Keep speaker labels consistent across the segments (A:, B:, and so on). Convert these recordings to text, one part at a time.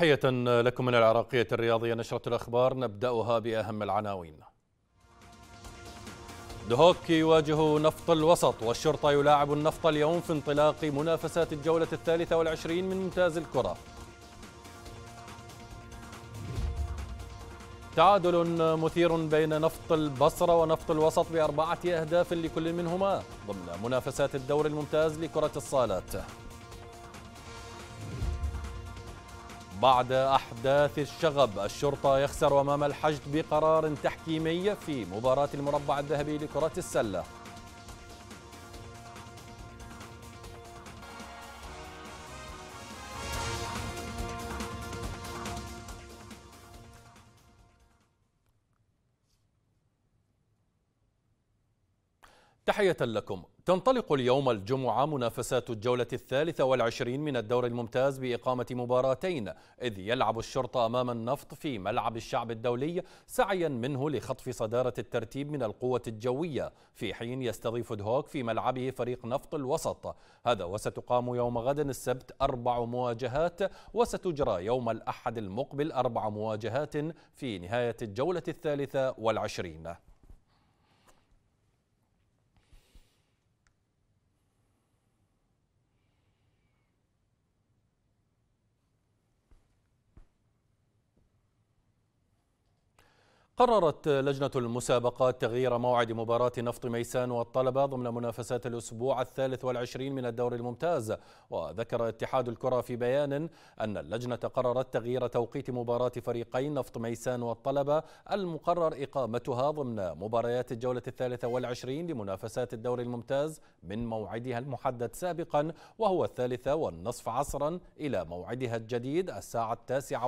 A: تحية لكم من العراقية الرياضية نشرة الأخبار نبدأها بأهم العناوين دهوك يواجه نفط الوسط والشرطة يلاعب النفط اليوم في انطلاق منافسات الجولة الثالثة والعشرين من ممتاز الكرة تعادل مثير بين نفط البصرة ونفط الوسط بأربعة أهداف لكل منهما ضمن منافسات الدور الممتاز لكرة الصالات بعد أحداث الشغب الشرطة يخسر أمام الحشد بقرار تحكيمي في مباراة المربع الذهبي لكرة السلة تحية لكم تنطلق اليوم الجمعة منافسات الجولة الثالثة والعشرين من الدور الممتاز بإقامة مباراتين إذ يلعب الشرطة أمام النفط في ملعب الشعب الدولي سعيا منه لخطف صدارة الترتيب من القوة الجوية في حين يستضيف دهوك في ملعبه فريق نفط الوسط هذا وستقام يوم غد السبت أربع مواجهات وستجرى يوم الأحد المقبل أربع مواجهات في نهاية الجولة الثالثة والعشرين قررت لجنة المسابقات تغيير موعد مباراة نفط ميسان والطلبة ضمن منافسات الأسبوع الثالث والعشرين من الدور الممتاز وذكر اتحاد الكرة في بيان أن اللجنة قررت تغيير توقيت مباراة فريقين نفط ميسان والطلبة المقرر إقامتها ضمن مباريات الجولة الثالثة والعشرين لمنافسات الدور الممتاز من موعدها المحدد سابقا وهو الثالثة والنصف عصرا إلى موعدها الجديد الساعة التاسعة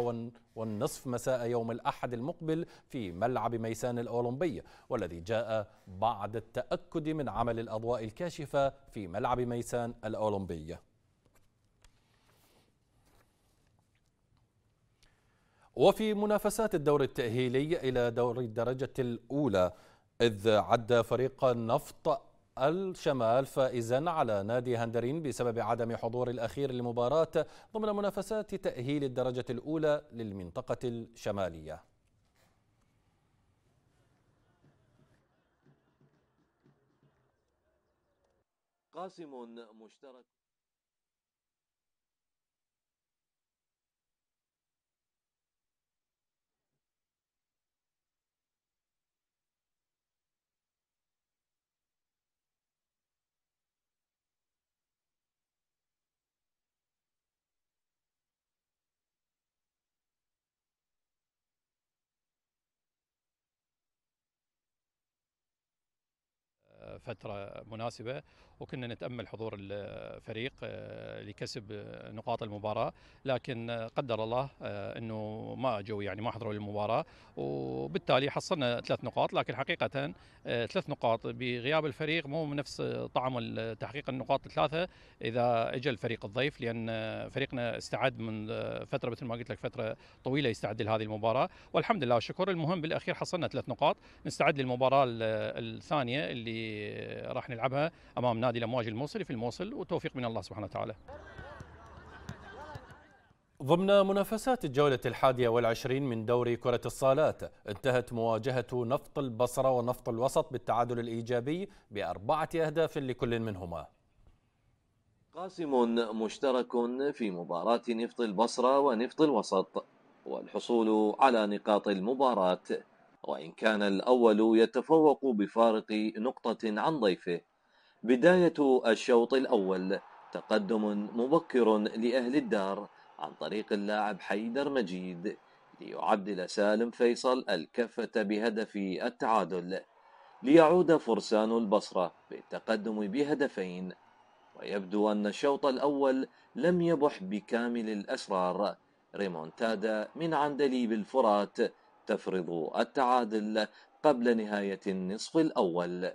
A: والنصف مساء يوم الأحد المقبل في ملعب ميسان الأولمبي والذي جاء بعد التأكد من عمل الأضواء الكاشفة في ملعب ميسان الأولمبي وفي منافسات الدور التأهيلي إلى دور الدرجة الأولى إذ عد فريق النفط الشمال فائزا على نادي هندرين بسبب عدم حضور الأخير للمباراة ضمن منافسات تأهيل الدرجة الأولى للمنطقة الشمالية
B: قاسم مشترك
A: فتره مناسبه وكنا نتامل حضور الفريق آه، لكسب نقاط المباراه لكن قدر الله آه، انه ما اجوا يعني ما حضروا المباراه وبالتالي حصلنا ثلاث نقاط لكن حقيقه آه، ثلاث نقاط بغياب الفريق مو نفس طعم تحقيق النقاط الثلاثه اذا اجى الفريق الضيف لان فريقنا استعد من فتره مثل ما قلت لك فتره طويله يستعد لهذه المباراه والحمد لله والشكر المهم بالاخير حصلنا ثلاث نقاط نستعد للمباراه الثانيه اللي راح نلعبها امام نادي الامواج الموصلي في الموصل وتوفيق من الله سبحانه وتعالى ضمن منافسات الجولة الحادية والعشرين من دوري كرة الصالات انتهت مواجهة نفط البصرة ونفط الوسط بالتعادل الإيجابي بأربعة أهداف لكل منهما
B: قاسم مشترك في مباراة نفط البصرة ونفط الوسط والحصول على نقاط المباراة وإن كان الأول يتفوق بفارق نقطة عن ضيفه بداية الشوط الأول تقدم مبكر لأهل الدار عن طريق اللاعب حيدر مجيد ليعدل سالم فيصل الكفة بهدف التعادل ليعود فرسان البصرة بالتقدم بهدفين ويبدو أن الشوط الأول لم يبح بكامل الأسرار ريمونتادا من عندليب الفرات تفرض التعادل قبل نهاية النصف الأول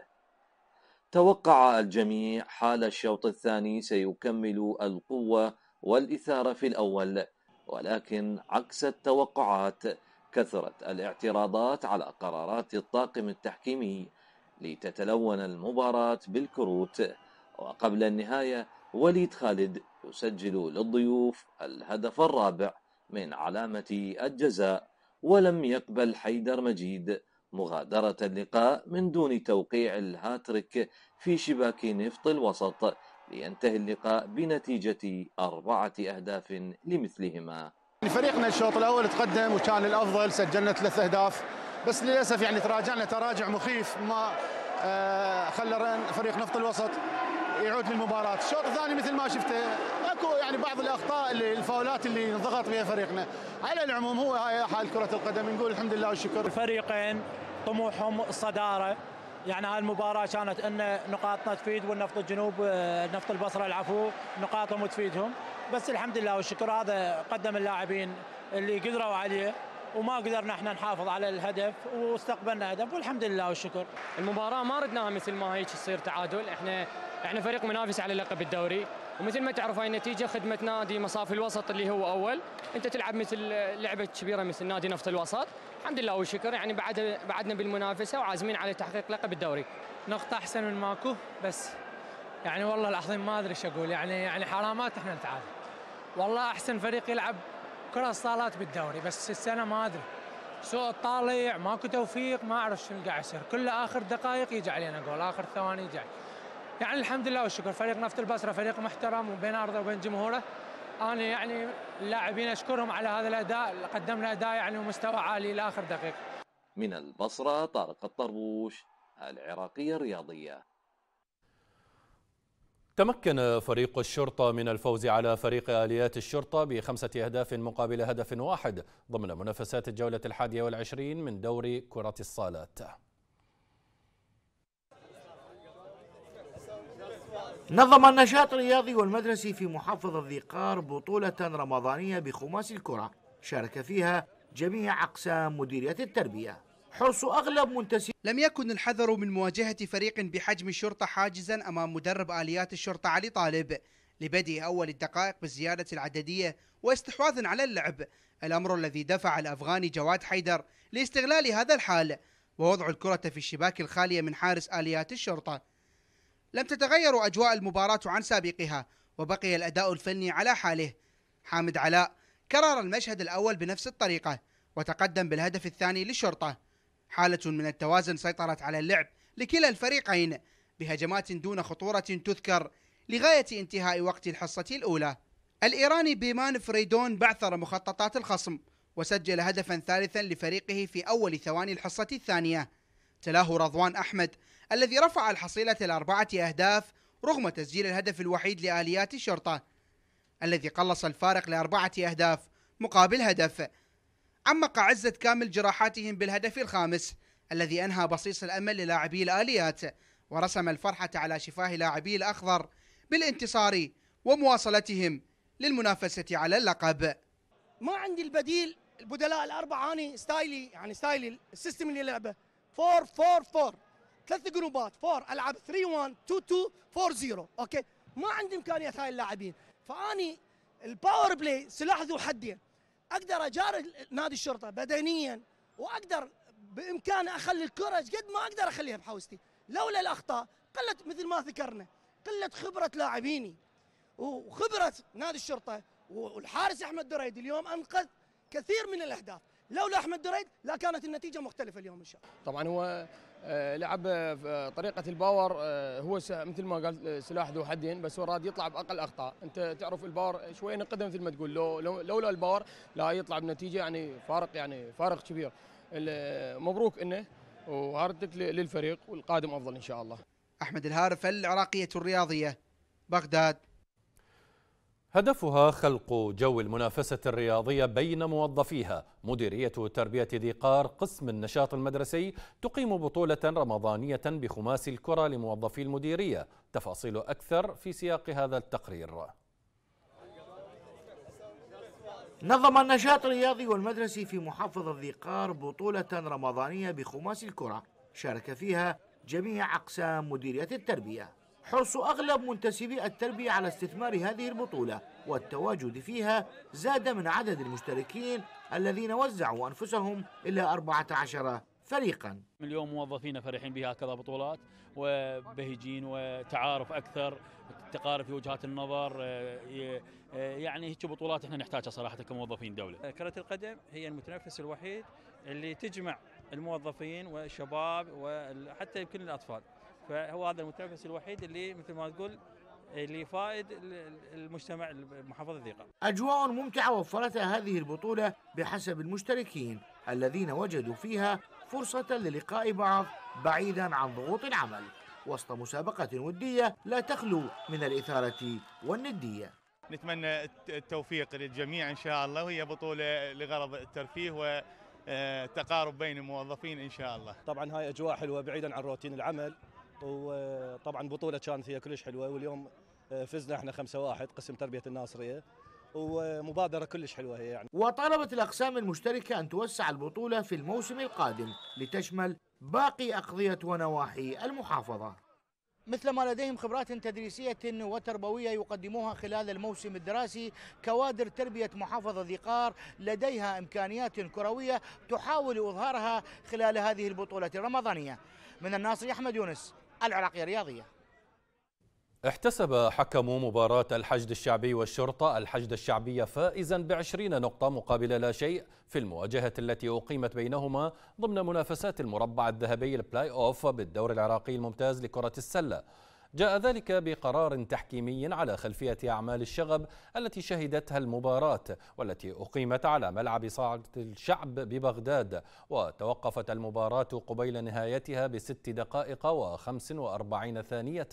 B: توقع الجميع حال الشوط الثاني سيكمل القوة والإثارة في الأول ولكن عكس التوقعات كثرت الاعتراضات على قرارات الطاقم التحكيمي لتتلون المباراة بالكروت وقبل النهاية وليد خالد يسجل للضيوف الهدف الرابع من علامة الجزاء ولم يقبل حيدر مجيد مغادرة اللقاء من دون توقيع الهاتريك في شباك نفط الوسط لينتهي اللقاء بنتيجة أربعة أهداف لمثلهما
C: فريقنا الشوط الأول
D: تقدم وكان الأفضل سجلنا ثلاث أهداف بس للأسف يعني تراجعنا تراجع مخيف ما آه، خلى فريق نفط الوسط يعود للمباراة الشوط الثاني مثل ما شفته اكو يعني بعض الاخطاء اللي الفاولات اللي انضغط بها فريقنا على العموم هو هاي حال كره القدم نقول الحمد لله والشكر الفريقين طموحهم الصداره يعني هاي المباراه كانت ان نقاطنا تفيد والنفط الجنوب آه، نفط البصره العفو نقاطهم تفيدهم بس الحمد لله والشكر هذا قدم اللاعبين اللي قدروا
C: عليه وما قدرنا احنا نحافظ على الهدف واستقبلنا هدف والحمد لله والشكر. المباراه ما ردناها مثل ما هيك تصير تعادل، احنا احنا فريق منافس على لقب الدوري، ومثل ما تعرف هاي النتيجه خدمه نادي مصافي الوسط اللي هو اول انت تلعب مثل لعبه كبيره مثل نادي نفط الوسط الحمد لله والشكر يعني بعد بعدنا بالمنافسه وعازمين على تحقيق لقب الدوري نقطه احسن من ماكو بس يعني والله العظيم ما ادري ايش اقول يعني يعني حرامات احنا نتعادل والله احسن فريق يلعب كره الصالات بالدوري بس السنه ما ادري سوء طالع ماكو توفيق ما اعرف شنو قاعد يصير كله اخر دقائق يجي علينا جول اخر ثواني يجي علينا يعني الحمد لله والشكر فريق نفط البصره فريق محترم وبين ارضه وبين جمهوره انا يعني اللاعبين اشكرهم على هذا الاداء قدمنا اداء يعني ومستوى عالي لاخر دقيقه
B: من البصره طارق الطربوش العراقيه الرياضيه
A: تمكن فريق الشرطة من الفوز على فريق آليات الشرطة بخمسة أهداف مقابل هدف واحد ضمن منافسات الجولة الحادية والعشرين من دوري كرة الصالات
D: نظم النشاط الرياضي والمدرسي في محافظة ذي قار بطولة رمضانية بخماس الكرة شارك فيها
E: جميع أقسام مديرية التربية حرص أغلب منتسي لم يكن الحذر من مواجهة فريق بحجم الشرطة حاجزا أمام مدرب آليات الشرطة علي طالب لبدء أول الدقائق بالزيادة العددية واستحواذ على اللعب الأمر الذي دفع الأفغاني جواد حيدر لاستغلال هذا الحال ووضع الكرة في الشباك الخالية من حارس آليات الشرطة لم تتغير أجواء المباراة عن سابقها وبقي الأداء الفني على حاله حامد علاء كرر المشهد الأول بنفس الطريقة وتقدم بالهدف الثاني للشرطة حالة من التوازن سيطرت على اللعب لكلا الفريقين بهجمات دون خطورة تذكر لغاية انتهاء وقت الحصة الأولى الإيراني بيمان فريدون بعثر مخططات الخصم وسجل هدفا ثالثا لفريقه في أول ثواني الحصة الثانية تلاه رضوان أحمد الذي رفع الحصيلة لأربعة أهداف رغم تسجيل الهدف الوحيد لآليات الشرطة الذي قلص الفارق لأربعة أهداف مقابل هدف عمق عزة كامل جراحاتهم بالهدف الخامس الذي أنهى بصيص الأمل للاعبي الآليات ورسم الفرحة على شفاه لاعبي الأخضر بالانتصار ومواصلتهم للمنافسة على اللقب ما عندي البديل البدلاء الأربعة أنا ستايلي يعني ستايلي السيستم اللي لعبه 4 4 4 ثلاث جروبات فور العب 3 1 2 2 4 0 اوكي ما عندي امكانيات هاي اللاعبين فاني الباور بلاي سلاح ذو حدين اقدر اجار نادي الشرطه بدنيا واقدر بامكاني اخلي الكره قد ما اقدر اخليها بحوزتي لولا الاخطاء قله مثل ما ذكرنا قله خبره لاعبيني وخبره نادي الشرطه والحارس احمد دريد اليوم انقذ كثير من الاهداف لولا احمد دريد لا كانت النتيجه مختلفه اليوم ان شاء الله طبعا هو آه، لعب آه، طريقه الباور آه، هو مثل ما قال سلاح ذو حدين بس هو راد يطلع باقل اخطاء انت تعرف الباور شوي نقدم مثل ما تقول لو لولا الباور لا يطلع بنتيجه يعني فارق يعني فارق كبير مبروك انه وهارتك للفريق والقادم افضل ان شاء الله احمد الهارف العراقيه الرياضيه بغداد
A: هدفها خلق جو المنافسة الرياضية بين موظفيها مديرية تربية ذي قار قسم النشاط المدرسي تقيم بطولة رمضانية بخماس الكرة لموظفي المديرية تفاصيل أكثر في سياق هذا التقرير
D: نظم النشاط الرياضي والمدرسي في محافظة ذي قار بطولة رمضانية بخماس الكرة شارك فيها جميع أقسام مديرية التربية حرص أغلب منتسبي التربية على استثمار هذه البطولة والتواجد فيها زاد من عدد المشتركين الذين وزعوا أنفسهم إلى 14 فريقا
A: اليوم موظفينا فرحين بهكذا بطولات وبهجين وتعارف اكثر تقارب في وجهات النظر آه، آه، يعني هيك بطولات احنا نحتاجها صراحه كموظفين دوله. آه، كره القدم هي المتنفس الوحيد اللي تجمع الموظفين والشباب وحتى يمكن الاطفال. فهو هذا المتنفس الوحيد اللي مثل ما تقول اللي فائد
C: المجتمع محافظة الذيقة
D: أجواء ممتعة وفرتها هذه البطولة بحسب المشتركين الذين وجدوا فيها فرصة للقاء بعض بعيدا عن ضغوط العمل وسط مسابقة ودية لا تخلو من الإثارة والندية نتمنى التوفيق للجميع إن شاء الله وهي بطولة لغرض الترفيه و تقارب بين الموظفين ان شاء الله. طبعا هاي اجواء حلوه بعيدا عن روتين
A: العمل، وطبعا بطوله كانت فيها كلش حلوه واليوم آه، فزنا احنا 5-1
D: قسم تربيه الناصريه ومبادرة كلش حلوة هي يعني وطلبت الأقسام المشتركة أن توسع البطولة في الموسم القادم لتشمل باقي أقضية ونواحي المحافظة مثل ما لديهم خبرات تدريسية وتربوية يقدموها خلال الموسم الدراسي كوادر تربية محافظة ذي قار لديها إمكانيات كروية تحاول إظهارها خلال هذه البطولة الرمضانية من الناصر أحمد يونس العراقية الرياضية
A: احتسب حكم مباراة الحشد الشعبي والشرطة الحشد الشعبية فائزا بعشرين نقطة مقابل لا شيء في المواجهة التي أقيمت بينهما ضمن منافسات المربع الذهبي البلاي أوف بالدور العراقي الممتاز لكرة السلة جاء ذلك بقرار تحكيمي على خلفية أعمال الشغب التي شهدتها المباراة والتي أقيمت على ملعب صاعة الشعب ببغداد وتوقفت المباراة قبيل نهايتها بست دقائق وخمس وأربعين ثانية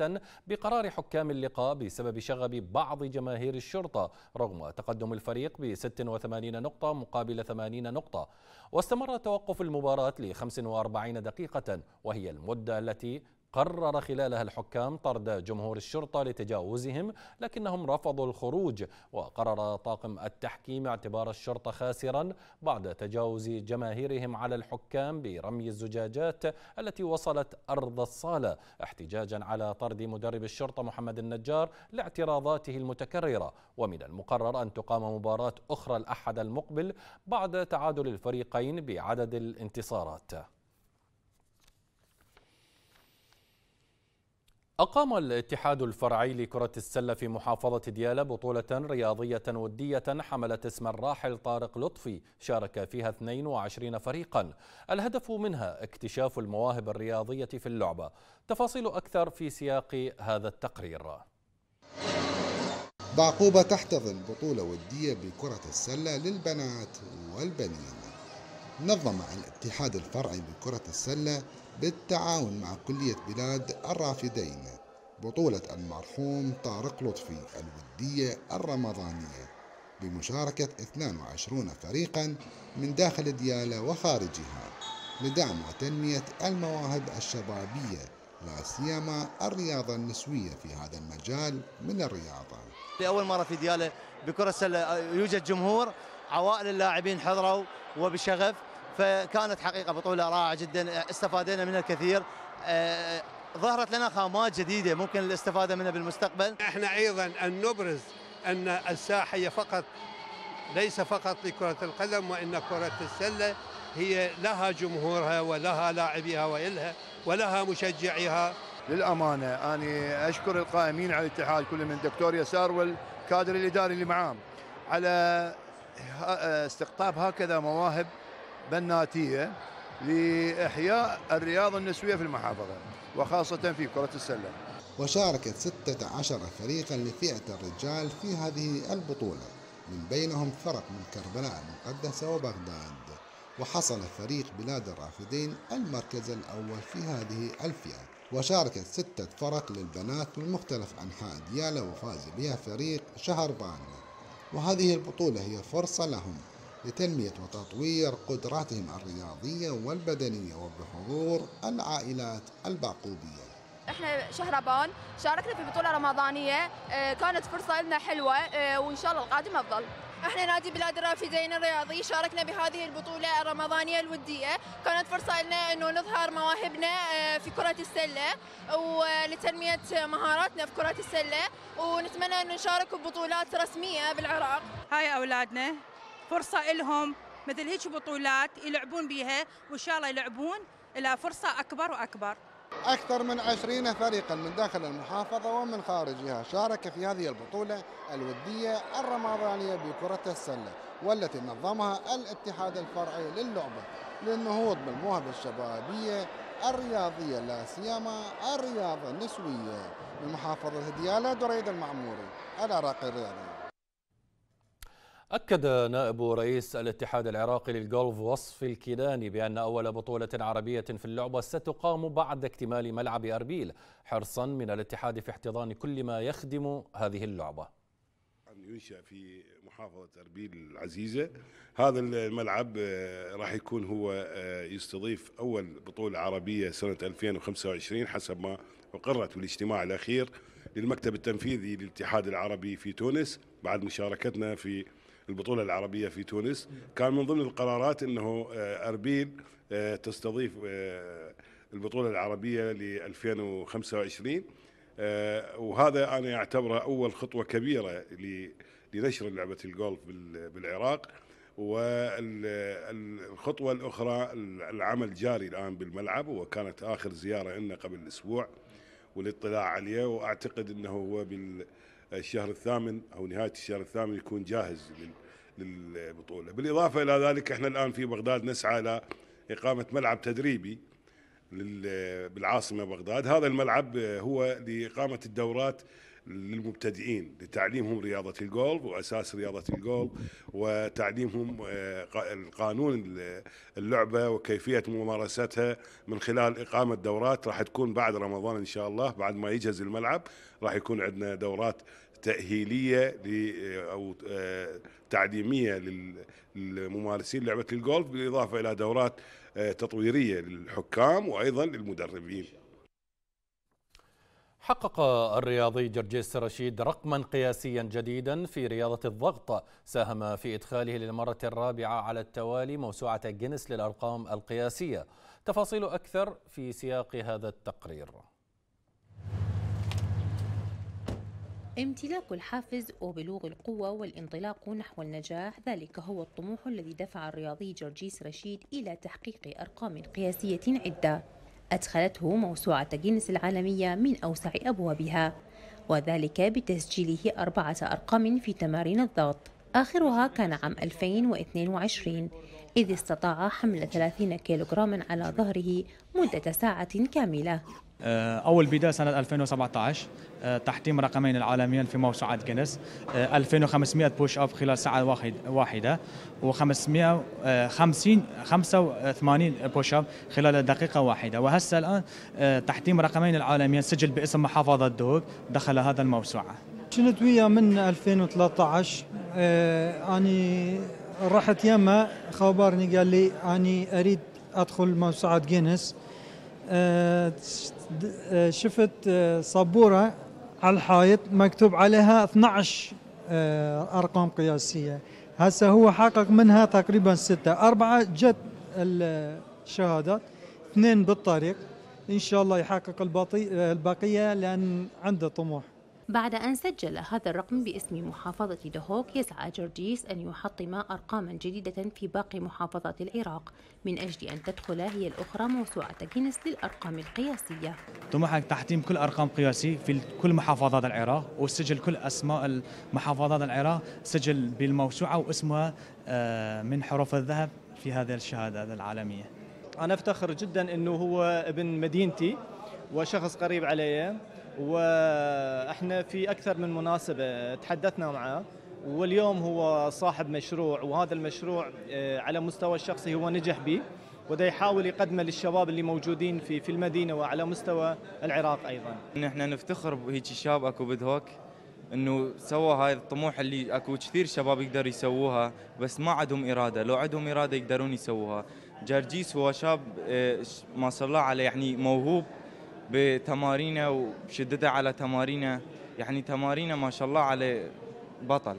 A: بقرار حكام اللقاء بسبب شغب بعض جماهير الشرطة رغم تقدم الفريق ب 86 نقطة مقابل 80 نقطة واستمر توقف المباراة ل 45 دقيقة وهي المدة التي قرر خلالها الحكام طرد جمهور الشرطة لتجاوزهم لكنهم رفضوا الخروج وقرر طاقم التحكيم اعتبار الشرطة خاسرا بعد تجاوز جماهيرهم على الحكام برمي الزجاجات التي وصلت أرض الصالة احتجاجا على طرد مدرب الشرطة محمد النجار لاعتراضاته المتكررة ومن المقرر أن تقام مباراة أخرى الأحد المقبل بعد تعادل الفريقين بعدد الانتصارات أقام الاتحاد الفرعي لكرة السلة في محافظة ديالى بطولة رياضية ودية حملت اسم الراحل طارق لطفي شارك فيها 22 فريقا الهدف منها اكتشاف المواهب الرياضية في اللعبة تفاصيل أكثر في سياق هذا التقرير
F: بعقوبة تحتضن بطولة ودية بكرة السلة للبنات والبنين نظم الاتحاد الفرعي بكرة السلة بالتعاون مع كلية بلاد الرافدين بطولة المرحوم طارق لطفي الودية الرمضانية بمشاركة 22 فريقا من داخل ديالى وخارجها لدعم وتنمية المواهب الشبابية لا سيما الرياضة النسوية في هذا المجال من الرياضة
B: لأول مرة في ديالى بكرة السلة يوجد جمهور عوائل اللاعبين حضروا وبشغف فكانت حقيقه بطوله رائعه جدا استفادنا منها الكثير آه، ظهرت لنا خامات جديده ممكن الاستفاده منها بالمستقبل احنا ايضا ان نبرز
F: ان الساحه هي فقط ليس فقط لكره القدم وان كره
G: السله هي لها جمهورها ولها لاعبيها ولها ولها مشجعيها للامانه اني اشكر القائمين على الاتحاد كل من دكتور يسار والكادر الاداري اللي معاه على آه، استقطاب هكذا مواهب بناتية لإحياء الرياضة النسوية في المحافظة وخاصة في كرة السلة
F: وشاركت 16 فريقا لفئة الرجال في هذه البطولة من بينهم فرق من كربلاء المقدسة وبغداد وحصل فريق بلاد الرافدين المركز الأول في هذه الفئة وشاركت ستة فرق للبنات من مختلف أنحاء ديالة وفاز بها فريق شهربان وهذه البطولة هي فرصة لهم لتنمية وتطوير قدراتهم الرياضية والبدنية وبحضور العائلات الباقوبية
C: احنا شهربان شاركنا في بطوله رمضانيه آه، كانت فرصه لنا حلوه آه، وان شاء الله القادمه افضل احنا نادي بلاد الرافدين الرياضي شاركنا بهذه البطوله الرمضانيه الوديه كانت فرصه لنا انه نظهر مواهبنا آه، في كره السله ولتنميه مهاراتنا في كره السله ونتمنى انه نشارك ببطولات رسميه بالعراق هاي اولادنا فرصه لهم مثل هيك بطولات يلعبون بها وان شاء الله يلعبون الى فرصه اكبر واكبر.
F: أكثر من عشرين فريقا من داخل المحافظة ومن خارجها شارك في هذه البطولة الودية الرمضانية بكرة السلة والتي نظمها الاتحاد الفرعي للعبة للنهوض بالمواهب الشبابية الرياضية لا سيما الرياضة النسوية من محافظة ديالى دريد المعموري العراقي الرياضي
A: أكد نائب رئيس الاتحاد العراقي للجولف وصف الكيلاني بأن أول بطولة عربية في اللعبة ستقام بعد اكتمال ملعب أربيل حرصا من الاتحاد في احتضان كل ما يخدم هذه اللعبة
G: أن ينشأ في محافظة أربيل العزيزة هذا الملعب آه، راح يكون هو آه، يستضيف أول بطولة عربية سنة 2025 حسب ما أقرت بالاجتماع الأخير للمكتب التنفيذي للاتحاد العربي في تونس بعد مشاركتنا في البطوله العربيه في تونس كان من ضمن القرارات انه آه، اربيل آه، تستضيف آه، البطوله العربيه ل 2025 وهذا انا اعتبره اول خطوه كبيره لنشر لعبه الجولف بالعراق والخطوه الاخرى العمل جاري الان بالملعب وكانت اخر زياره لنا قبل اسبوع والاطلاع عليه واعتقد انه هو بال الشهر الثامن او نهايه الشهر الثامن يكون جاهز للبطوله، بالاضافه الى ذلك احنا الان في بغداد نسعى الى اقامه ملعب تدريبي بالعاصمه بغداد، هذا الملعب هو لاقامه الدورات للمبتدئين لتعليمهم رياضة الجولف وأساس رياضة الجولف وتعليمهم آه، قانون اللعبة وكيفية ممارستها من خلال إقامة دورات راح تكون بعد رمضان إن شاء الله بعد ما يجهز الملعب راح يكون عندنا دورات تأهيلية آه، أو آه، تعليمية للممارسين لعبة الجولف بالإضافة إلى دورات تطويرية للحكام وأيضا للمدربين
A: حقق الرياضي جرجيس رشيد رقما قياسيا جديدا في رياضة الضغط ساهم في إدخاله للمرة الرابعة على التوالي موسوعة جينيس للأرقام القياسية تفاصيل أكثر في سياق هذا التقرير
C: امتلاك الحافز وبلوغ القوة والانطلاق نحو النجاح ذلك هو الطموح الذي دفع الرياضي جرجيس رشيد إلى تحقيق أرقام قياسية عدة أدخلته موسوعة جينيس العالمية من أوسع أبوابها وذلك بتسجيله أربعة أرقام في تمارين الضغط آخرها كان عام 2022 إذ استطاع حمل 30 كيلوغراما على ظهره مدة ساعة كاملة
D: آه، أول بداية سنة 2017 آه، تحتيم رقمين العالميين في موسوعة جينيس 2500 بوش أب خلال ساعة واحد واحدة و550 85 بوش أب خلال دقيقة واحدة وهسه الآن آه، تحتيم رقمين العالميين سجل باسم محافظة دوب دخل هذا الموسوعة
E: كنت ويا من 2013 أني رحت يما خبرني قال لي اني اريد ادخل موسوعه جينيس آه، شفت آه، صبوره على الحائط مكتوب عليها 12 آه، ارقام قياسيه هسه هو حقق منها تقريبا ستة أربعة جت الشهادات اثنين بالطريق إن شاء الله يحقق البقية لأن عنده طموح
C: بعد أن سجل هذا الرقم باسم محافظة دهوك يسعى جرجيس أن يحطم أرقاما جديدة في باقي محافظات العراق من أجل أن تدخل هي الأخرى موسوعة جينيس للأرقام القياسية
D: طموحك تحطيم كل أرقام قياسي في كل محافظات العراق وسجل كل أسماء محافظات العراق سجل بالموسوعة واسمها آه، من حروف الذهب في هذه الشهادة العالمية أنا أفتخر جدا أنه هو
B: ابن مدينتي وشخص قريب علي واحنا في اكثر من مناسبه تحدثنا
D: معه واليوم هو صاحب مشروع وهذا المشروع آه، على مستوى الشخصي هو نجح به وده يحاول يقدمه للشباب اللي موجودين في في المدينه وعلى مستوى العراق ايضا. نحن نفتخر بهيك شاب اكو بدهوك انه سوى هاي الطموح اللي اكو كثير شباب يقدر يسووها بس ما عندهم اراده، لو عندهم اراده يقدرون يسووها. جرجيس هو شاب آه، ما شاء الله عليه يعني موهوب بتمارينه وشدتها على تمارينه يعني تمارينه ما شاء الله عليه
E: بطل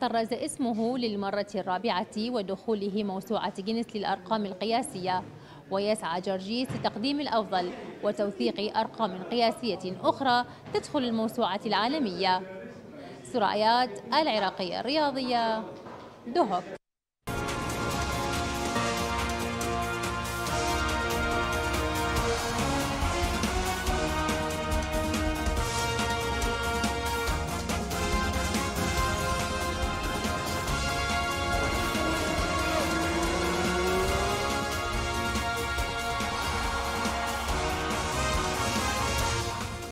C: طرز اسمه للمرة الرابعة ودخوله موسوعة جينيس للأرقام القياسية ويسعى جرجيس لتقديم الأفضل وتوثيق أرقام قياسية أخرى تدخل الموسوعة العالمية سرعيات العراقية الرياضية دهوك